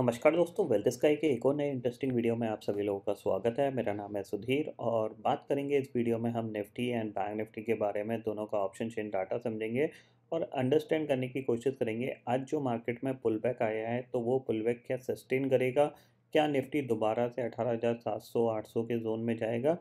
नमस्कार दोस्तों wealth sky के एक और नए इंटरेस्टिंग वीडियो में आप सभी लोगों का स्वागत है मेरा नाम है सुधीर और बात करेंगे इस वीडियो में हम निफ्टी एंड बैंक निफ्टी के बारे में दोनों का ऑप्शन चेन डाटा समझेंगे और अंडरस्टैंड करने की कोशिश करेंगे आज जो मार्केट में पुल बैक आया है तो वो पुल बैक क्या सस्टेन करेगा क्या निफ्टी दोबारा से अठारह हज़ार सात सौ आठ सौ के जोन में जाएगा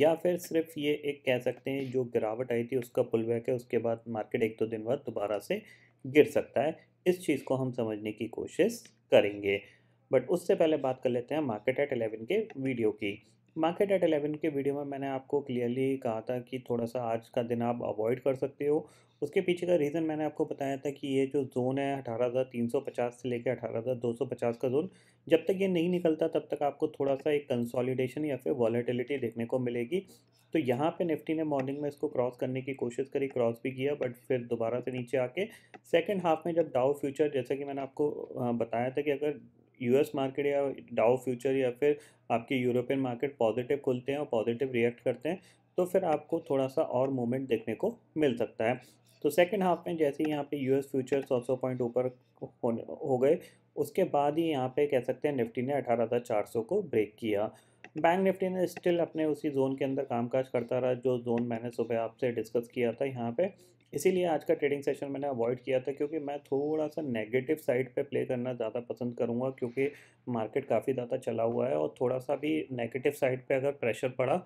या फिर सिर्फ ये एक कह सकते हैं जो गिरावट आई थी उसका पुल बैक है उसके बाद मार्केट एक दो दिन बाद दोबारा से गिर सकता है इस चीज़ को हम समझने की कोशिश करेंगे बट उससे पहले बात कर लेते हैं मार्केट एट एलेवन के वीडियो की मार्केट एट एलेवन के वीडियो में मैंने आपको क्लियरली कहा था कि थोड़ा सा आज का दिन आप अवॉइड कर सकते हो उसके पीछे का रीज़न मैंने आपको बताया था कि ये जो जोन है अठारह हज़ार तीन सौ पचास से लेकर अठारह हज़ार दो सौ पचास का जोन जब तक ये नहीं निकलता तब तक आपको थोड़ा सा एक कंसोलिडेशन या फिर वॉलेटिलिटी देखने को मिलेगी तो यहाँ पे निफ्टी ने मॉर्निंग में इसको क्रॉस करने की कोशिश करी क्रॉस भी किया बट फिर दोबारा से नीचे आके सेकेंड हाफ में जब डाउ फ्यूचर जैसा कि मैंने आपको बताया था कि अगर यूएस मार्केट या डाओ फ्यूचर या फिर आपकी यूरोपियन मार्केट पॉजिटिव खुलते हैं और पॉजिटिव रिएक्ट करते हैं तो फिर आपको थोड़ा सा और मूवमेंट देखने को मिल सकता है तो सेकेंड हाफ में जैसे ही यहाँ पे यूएस फ्यूचर सौ सौ पॉइंट ऊपर हो गए उसके बाद ही यहाँ पे कह सकते हैं निफ्टी ने अठारह हज़ार चार सौ को ब्रेक किया बैंक निफ्टी ने स्टिल अपने उसी जोन के अंदर कामकाज करता रहा जो जोन मैंने सुबह आपसे डिस्कस किया था यहाँ पे इसीलिए आज का ट्रेडिंग सेशन मैंने अवॉइड किया था क्योंकि मैं थोड़ा सा नेगेटिव साइड पे प्ले करना ज़्यादा पसंद करूँगा क्योंकि मार्केट काफ़ी ज़्यादा चला हुआ है और थोड़ा सा भी नेगेटिव साइड पे अगर प्रेशर पड़ा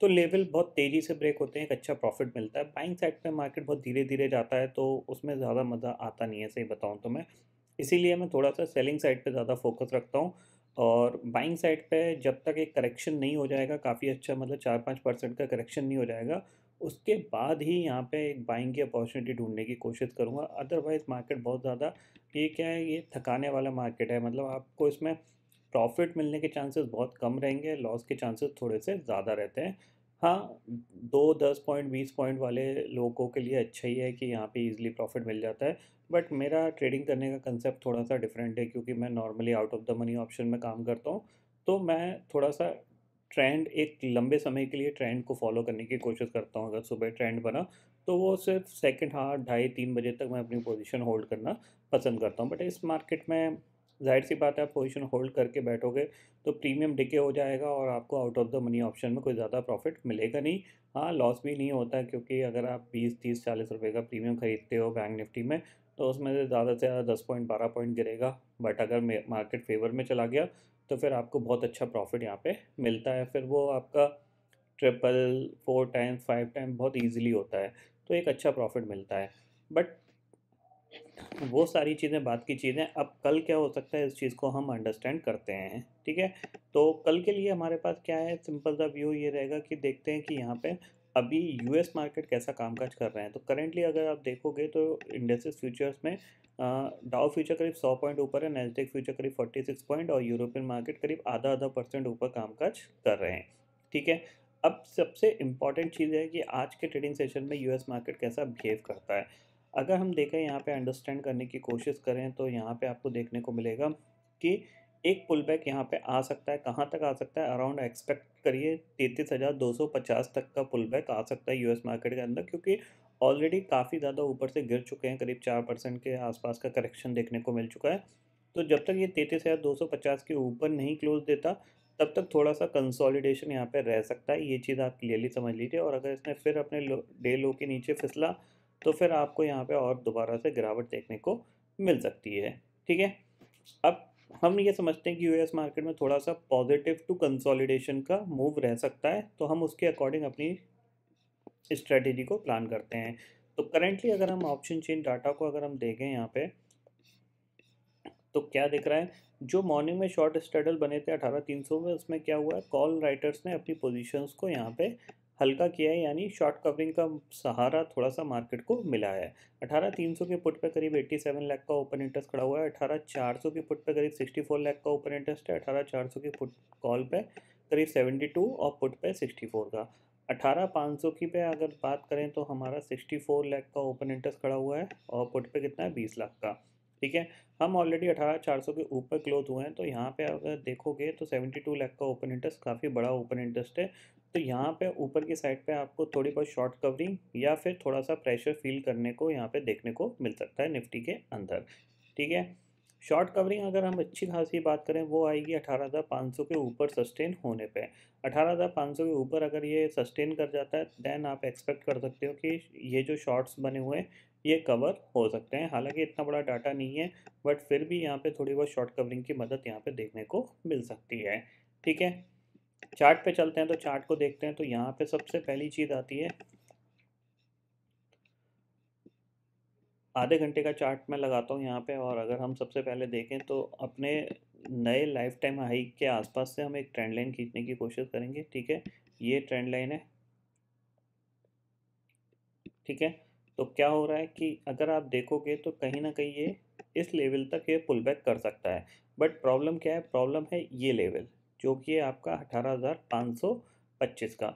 तो लेवल बहुत तेज़ी से ब्रेक होते हैं एक अच्छा प्रॉफिट मिलता है बाइंग साइड पर मार्केट बहुत धीरे धीरे जाता है तो उसमें ज़्यादा मज़ा आता नहीं है सही बताऊँ तो मैं इसीलिए मैं थोड़ा सा सेलिंग साइड पर ज़्यादा फोकस रखता हूँ और बाइंग साइड पे जब तक एक करेक्शन नहीं हो जाएगा काफ़ी अच्छा मतलब चार पाँच परसेंट का करेक्शन नहीं हो जाएगा उसके बाद ही यहाँ पे एक बाइंग की अपॉर्चुनिटी ढूंढने की कोशिश करूँगा अदरवाइज़ मार्केट बहुत ज़्यादा ये क्या है ये थकाने वाला मार्केट है मतलब आपको इसमें प्रॉफिट मिलने के चांसेस बहुत कम रहेंगे लॉस के चांसेस थोड़े से ज़्यादा रहते हैं हाँ दो दस पॉइंट बीस पॉइंट वाले लोगों के लिए अच्छा ही है कि यहाँ पे इजीली प्रॉफिट मिल जाता है बट मेरा ट्रेडिंग करने का कंसेप्ट थोड़ा सा डिफरेंट है क्योंकि मैं normally out of the money option में काम करता हूँ तो मैं थोड़ा सा ट्रेंड एक लंबे समय के लिए ट्रेंड को फॉलो करने की कोशिश करता हूँ अगर सुबह ट्रेंड बना तो वो सिर्फ सेकेंड हाफ ढाई तीन बजे तक मैं अपनी पोजीशन होल्ड करना पसंद करता हूँ बट इस मार्केट में जाहिर सी बात है आप पोजिशन होल्ड करके बैठोगे तो प्रीमियम डिके हो जाएगा और आपको out of the money option में कोई ज़्यादा प्रॉफिट मिलेगा नहीं हाँ लॉस भी नहीं होता क्योंकि अगर आप बीस तीस चालीस रुपये का प्रीमियम खरीदते हो बैंक निफ्टी में तो उसमें से ज़्यादा से ज़्यादा दस पॉइंट बारह पॉइंट गिरेगा बट अगर मार्केट फेवर में चला गया तो फिर आपको बहुत अच्छा प्रॉफिट यहाँ पे मिलता है फिर वो आपका triple four time five time बहुत इजीली होता है तो एक अच्छा प्रॉफिट मिलता है बट वो सारी चीज़ें बात की चीज़ें अब कल क्या हो सकता है इस चीज़ को हम अंडरस्टैंड करते हैं ठीक है तो कल के लिए हमारे पास क्या है सिंपल सा व्यू ये रहेगा कि देखते हैं कि यहाँ पे अभी यूएस मार्केट कैसा कामकाज कर रहे हैं तो करेंटली अगर आप देखोगे तो इंडस्ट्रीज फ्यूचर्स में डाउ फ्यूचर करीब सौ पॉइंट ऊपर है नेस्टेक फ्यूचर करीब फोर्टी सिक्स पॉइंट और यूरोपियन मार्केट करीब आधा आधा परसेंट ऊपर कामकाज कर रहे हैं ठीक है अब सबसे इम्पॉर्टेंट चीज़ है कि आज के ट्रेडिंग सेशन में यूएस मार्केट कैसा बिहेव करता है अगर हम देखें यहाँ पे अंडरस्टैंड करने की कोशिश करें तो यहाँ पे आपको देखने को मिलेगा कि एक पुल बैक यहाँ पे आ सकता है कहाँ तक आ सकता है अराउंड एक्सपेक्ट करिए तैंतीस हज़ार दो सौ पचास तक का पुल बैक आ सकता है यूएस मार्केट के अंदर क्योंकि ऑलरेडी काफ़ी ज़्यादा ऊपर से गिर चुके हैं करीब चार परसेंट के आसपास का करेक्शन देखने को मिल चुका है तो जब तक ये तैंतीस हज़ार दो सौ पचास के ऊपर नहीं क्लोज देता तब तक थोड़ा सा कंसोलिडेशन यहाँ पे रह सकता है ये चीज़ आप क्लियरली समझ लीजिए और अगर इसने फिर अपने लो, डे लो के नीचे फिसला तो फिर आपको यहाँ पे और दोबारा से गिरावट देखने को मिल सकती है ठीक है अब हम ये समझते हैं कि यूएस मार्केट में थोड़ा सा पॉजिटिव टू कंसोलिडेशन का मूव रह सकता है तो हम उसके अकॉर्डिंग अपनी स्ट्रेटेजी को प्लान करते हैं तो करेंटली अगर हम ऑप्शन चेन डाटा को अगर हम देखें यहाँ पे तो क्या दिख रहा है जो मॉर्निंग में शॉर्ट स्ट्रेडल बने थे अठारह तीन सौ में उसमें क्या हुआ है कॉल राइटर्स ने अपनी पोजीशंस को यहाँ पे हल्का किया है यानी शॉर्ट कवरिंग का सहारा थोड़ा सा मार्केट को मिला है अठारह तीन सौ के पुट पे करीब एट्टी सेवन लैख का ओपन इंटरेस्ट खड़ा हुआ है अठारह चार सौ के पुट पे करीब सिक्सटी फोर लैख का ओपन इंटरेस्ट है अठारह चार सौ के पुट कॉल पे करीब सेवेंटी टू और पुट पे सिक्सटी फोर का अठारह पाँच सौ की पे अगर बात करें तो हमारा सिक्सटी फोर लैख का ओपन इंटरेस्ट खड़ा हुआ है और पुट पे कितना है बीस लाख का ठीक है हम ऑलरेडी अठारह चार सौ के ऊपर क्लोज हुए हैं तो यहाँ पे अगर देखोगे तो सेवेंटी टू लैख का ओपन इंटरेस्ट काफ़ी बड़ा ओपन इंटरेस्ट है तो यहाँ पे ऊपर की साइड पे आपको थोड़ी बहुत शॉर्ट कवरिंग या फिर थोड़ा सा प्रेशर फील करने को यहाँ पे देखने को मिल सकता है निफ्टी के अंदर ठीक है शॉर्ट कवरिंग अगर हम अच्छी खासी बात करें वो आएगी अठारह हज़ार पाँच सौ के ऊपर सस्टेन होने पे अठारह हज़ार पाँच सौ के ऊपर अगर ये सस्टेन कर जाता है देन आप एक्सपेक्ट कर सकते हो कि ये जो शॉर्ट्स बने हुए हैं ये कवर हो सकते हैं हालांकि इतना बड़ा डाटा नहीं है बट फिर भी यहाँ पे थोड़ी बहुत शॉर्ट कवरिंग की मदद यहाँ पे देखने को मिल सकती है ठीक है चार्ट पे चलते हैं तो चार्ट को देखते हैं तो यहाँ पे सबसे पहली चीज़ आती है आधे घंटे का चार्ट मैं लगाता हूँ यहाँ पे और अगर हम सबसे पहले देखें तो अपने नए लाइफ टाइम हाई के आसपास से हम एक ट्रेंड लाइन खींचने की कोशिश करेंगे ठीक है ये ट्रेंड लाइन है ठीक है तो क्या हो रहा है कि अगर आप देखोगे तो कहीं ना कहीं ये इस लेवल तक ये पुल बैक कर सकता है बट प्रॉब्लम क्या है प्रॉब्लम है ये लेवल जो कि है आपका अठारह हज़ार पाँच सौ पच्चीस का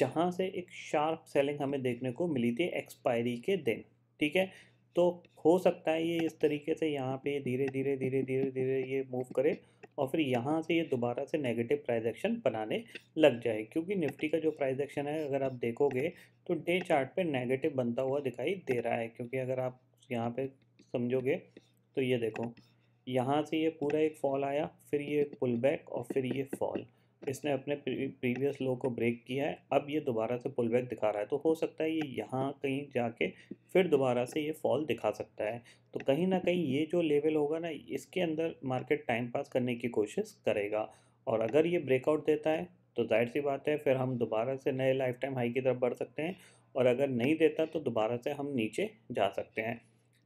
जहाँ से एक शार्प सेलिंग हमें देखने को मिली थी एक्सपायरी के दिन ठीक है तो हो सकता है ये इस तरीके से यहाँ पे धीरे धीरे धीरे धीरे धीरे ये मूव करे और फिर यहाँ से ये दोबारा से नेगेटिव प्राइस एक्शन बनाने लग जाए क्योंकि निफ्टी का जो प्राइस एक्शन है अगर आप देखोगे तो डे चार्ट पे नेगेटिव बनता हुआ दिखाई दे रहा है क्योंकि अगर आप यहाँ पे समझोगे तो ये देखो यहाँ से ये पूरा एक फॉल आया फिर ये पुल बैक और फिर ये फॉल इसने अपने प्रीवियस लो को ब्रेक किया है अब ये दोबारा से पुल बैक दिखा रहा है तो हो सकता है ये यहाँ कहीं जाके फिर दोबारा से ये फॉल दिखा सकता है तो कहीं ना कहीं ये जो लेवल होगा ना इसके अंदर मार्केट टाइम पास करने की कोशिश करेगा और अगर ये ब्रेकआउट देता है तो जाहिर सी बात है फिर हम दोबारा से नए लाइफ टाइम हाई की तरफ बढ़ सकते हैं और अगर नहीं देता तो दोबारा से हम नीचे जा सकते हैं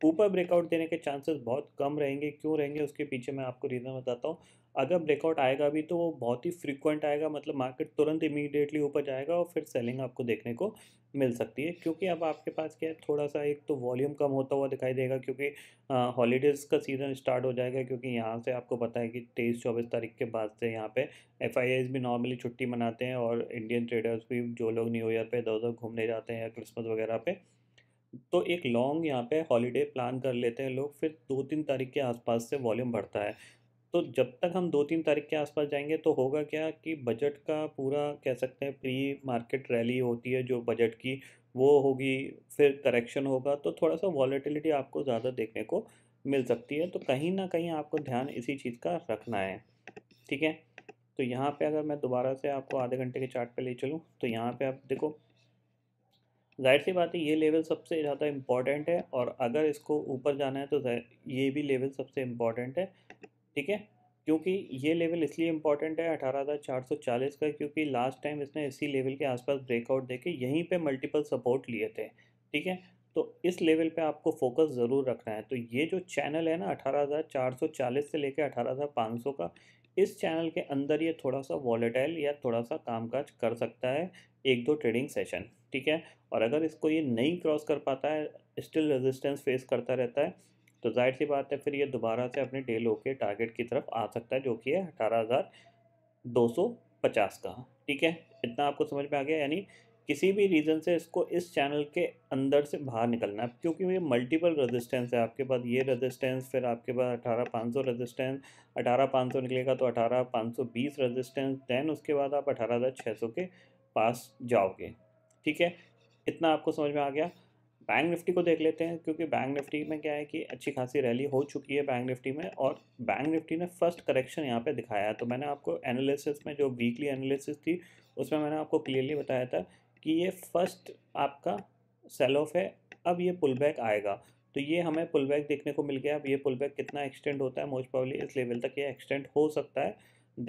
ऊपर ब्रेकआउट देने के चांसेस बहुत कम रहेंगे क्यों रहेंगे उसके पीछे मैं आपको रीज़न बताता हूँ अगर ब्रेकआउट आएगा भी तो वो बहुत ही फ्रीक्वेंट आएगा मतलब मार्केट तुरंत इमीडिएटली ऊपर जाएगा और फिर सेलिंग आपको देखने को मिल सकती है क्योंकि अब आपके पास क्या है थोड़ा सा एक तो वॉल्यूम कम होता हुआ दिखाई देगा क्योंकि हॉलीडेज़ का सीज़न स्टार्ट हो जाएगा क्योंकि यहाँ से आपको पता है कि तेईस चौबीस तारीख के बाद से यहाँ पे एफ भी नॉर्मली छुट्टी मनाते हैं और इंडियन ट्रेडर्स भी जो लोग न्यू ईयर पर इधर उधर घूमने जाते हैं या क्रिसमस वगैरह पे तो एक लॉन्ग यहाँ पे हॉलीडे प्लान कर लेते हैं लोग फिर दो तीन तारीख के आसपास से वॉल्यूम बढ़ता है तो जब तक हम दो तीन तारीख के आसपास जाएंगे तो होगा क्या कि बजट का पूरा कह सकते हैं प्री मार्केट रैली होती है जो बजट की वो होगी फिर करेक्शन होगा तो थोड़ा सा वॉलेटिलिटी आपको ज़्यादा देखने को मिल सकती है तो कहीं ना कहीं आपको ध्यान इसी चीज़ का रखना है ठीक है तो यहाँ पे अगर मैं दोबारा से आपको आधे घंटे के चार्ट पे ले चलूँ तो यहाँ पे आप देखो जाहिर सी बात है ये लेवल सबसे ज़्यादा इम्पॉर्टेंट है और अगर इसको ऊपर जाना है तो ये भी लेवल सबसे इम्पॉर्टेंट है ठीक है क्योंकि ये लेवल इसलिए इंपॉर्टेंट है अठारह हज़ार चार सौ चालीस का क्योंकि लास्ट टाइम इसने इसी लेवल के आसपास ब्रेकआउट देके यहीं पे मल्टीपल सपोर्ट लिए थे ठीक है तो इस लेवल पे आपको फोकस ज़रूर रखना है तो ये जो चैनल है ना अठारह हज़ार चार सौ चालीस से लेकर अठारह हज़ार पाँच सौ का इस चैनल के अंदर ये थोड़ा सा वॉलेटाइल या थोड़ा सा कामकाज कर सकता है एक दो ट्रेडिंग सेशन ठीक है और अगर इसको ये नहीं क्रॉस कर पाता है स्टिल रेजिस्टेंस फेस करता रहता है तो जाहिर सी बात है फिर ये दोबारा से अपने लो के टारगेट की तरफ आ सकता है जो कि है अठारह हज़ार दो सौ पचास का ठीक है इतना आपको समझ में आ गया यानी किसी भी रीज़न से इसको इस चैनल के अंदर से बाहर निकलना है क्योंकि ये मल्टीपल रेजिस्टेंस है आपके पास ये रेजिस्टेंस फिर आपके पास अठारह पाँच सौ रजिस्टेंस अठारह पाँच सौ निकलेगा तो अठारह पाँच सौ बीस रजिस्टेंस दैन उसके बाद आप अठारह हज़ार छः सौ के पास जाओगे ठीक है इतना आपको समझ में आ गया बैंक निफ्टी को देख लेते हैं क्योंकि बैंक निफ्टी में क्या है कि अच्छी खासी रैली हो चुकी है बैंक निफ्टी में और बैंक निफ्टी ने फर्स्ट करेक्शन यहाँ पे दिखाया तो मैंने आपको एनालिसिस में जो वीकली एनालिसिस थी उसमें मैंने आपको क्लियरली बताया था कि ये फर्स्ट आपका सेल ऑफ है अब ये पुल बैक आएगा तो ये हमें पुल बैक देखने को मिल गया अब ये पुल बैक कितना एक्सटेंड होता है मोस्ट पॉबली इस लेवल तक ये एक्सटेंड हो सकता है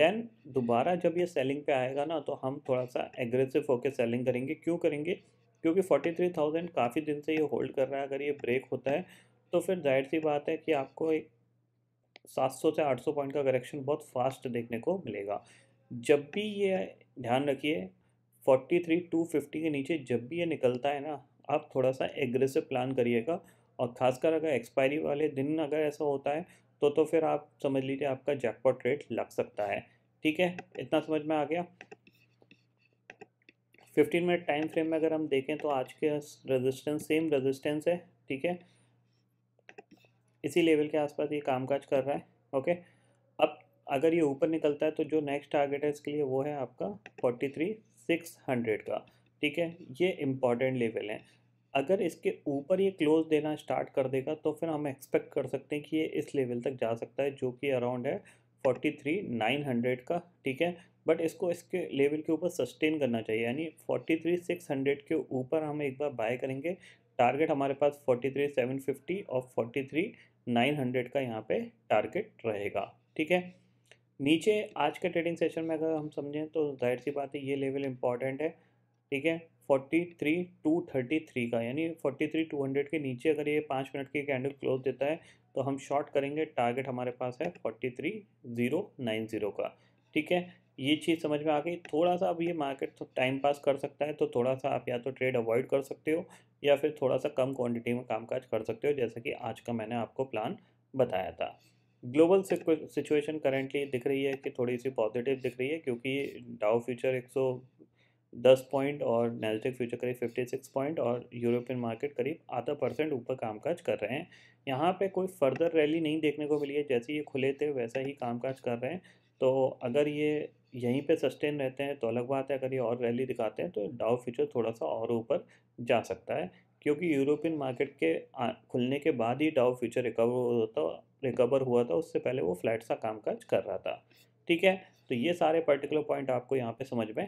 देन दोबारा जब ये सेलिंग पे आएगा ना तो हम थोड़ा सा एग्रेसिव होकर सेलिंग करेंगे क्यों करेंगे क्योंकि 43,000 काफ़ी दिन से ये होल्ड कर रहा है अगर ये ब्रेक होता है तो फिर जाहिर सी बात है कि आपको एक 700 से 800 पॉइंट का करेक्शन बहुत फास्ट देखने को मिलेगा जब भी ये ध्यान रखिए 43,250 के नीचे जब भी ये निकलता है ना आप थोड़ा सा एग्रेसिव प्लान करिएगा और ख़ासकर अगर एक्सपायरी वाले दिन अगर ऐसा होता है तो तो फिर आप समझ लीजिए आपका जैकपॉट रेट लग सकता है ठीक है इतना समझ में आ गया फिफ्टीन मिनट टाइम फ्रेम में अगर हम देखें तो आज के रेजिस्टेंस सेम रेजिस्टेंस है ठीक है इसी लेवल के आसपास ये कामकाज कर रहा है ओके अब अगर ये ऊपर निकलता है तो जो नेक्स्ट टारगेट है इसके लिए वो है आपका फोर्टी थ्री सिक्स हंड्रेड का ठीक है ये इम्पॉर्टेंट लेवल है अगर इसके ऊपर ये क्लोज देना स्टार्ट कर देगा तो फिर हम एक्सपेक्ट कर सकते हैं कि ये इस लेवल तक जा सकता है जो कि अराउंड है फोर्टी थ्री नाइन हंड्रेड का ठीक है बट इसको इसके लेवल के ऊपर सस्टेन करना चाहिए यानी फोर्टी थ्री सिक्स हंड्रेड के ऊपर हम एक बार बाय करेंगे टारगेट हमारे पास फोर्टी थ्री सेवन फिफ्टी और फोर्टी थ्री नाइन हंड्रेड का यहाँ पे टारगेट रहेगा ठीक है नीचे आज के ट्रेडिंग सेशन में अगर हम समझें तो जाहिर सी बात है ये लेवल इंपॉर्टेंट है ठीक है forty three two thirty three का यानी फोर्टी थ्री टू हंड्रेड के नीचे अगर ये पाँच मिनट की कैंडल क्लोज देता है तो हम शॉर्ट करेंगे टारगेट हमारे पास है forty three zero nine zero का ठीक है ये चीज़ समझ में आ गई थोड़ा सा अब ये मार्केट टाइम पास कर सकता है तो थोड़ा सा आप या तो ट्रेड अवॉइड कर सकते हो या फिर थोड़ा सा कम क्वांटिटी में कामकाज कर सकते हो जैसा कि आज का मैंने आपको प्लान बताया था ग्लोबल सिचुएशन करेंटली दिख रही है कि थोड़ी सी पॉजिटिव दिख रही है क्योंकि डाउ फ्यूचर एक दस पॉइंट और नेस्डेक फ्यूचर करीब फिफ्टी सिक्स पॉइंट और यूरोपियन मार्केट करीब आधा परसेंट ऊपर कामकाज कर रहे हैं यहाँ पे कोई फर्दर रैली नहीं देखने को मिली है जैसे ये खुले थे वैसा ही कामकाज कर रहे हैं तो अगर ये यहीं पे सस्टेन रहते हैं तो अलग बात है अगर ये और रैली दिखाते हैं तो डाउ फ्यूचर थोड़ा सा और ऊपर जा सकता है क्योंकि यूरोपियन मार्केट के खुलने के बाद ही डाउ फ्यूचर रिकवर होता रिकवर हुआ था उससे पहले वो फ्लैट सा कामकाज कर रहा था ठीक है तो ये सारे पर्टिकुलर पॉइंट आपको यहाँ पे समझ में